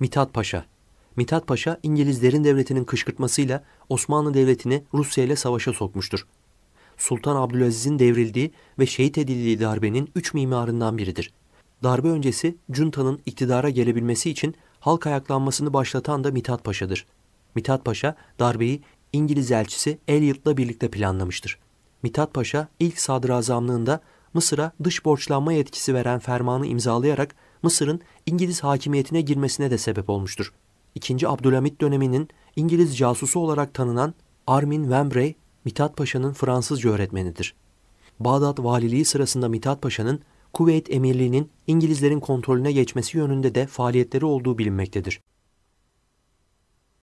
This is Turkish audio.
Mithat Paşa Mithat Paşa İngilizlerin devletinin kışkırtmasıyla Osmanlı Devleti'ni Rusya ile savaşa sokmuştur. Sultan Abdülaziz'in devrildiği ve şehit edildiği darbenin üç mimarından biridir. Darbe öncesi Cunta'nın iktidara gelebilmesi için halk ayaklanmasını başlatan da Mithat Paşa'dır. Mithat Paşa darbeyi İngiliz elçisi Elliot'la birlikte planlamıştır. Mithat Paşa ilk sadrazamlığında Mısır'a dış borçlanma yetkisi veren fermanı imzalayarak Mısır'ın İngiliz hakimiyetine girmesine de sebep olmuştur. 2. Abdülhamit döneminin İngiliz casusu olarak tanınan Armin Wembrey, Mithat Paşa'nın Fransızca öğretmenidir. Bağdat valiliği sırasında Mithat Paşa'nın Kuveyt Emirliği'nin İngilizlerin kontrolüne geçmesi yönünde de faaliyetleri olduğu bilinmektedir.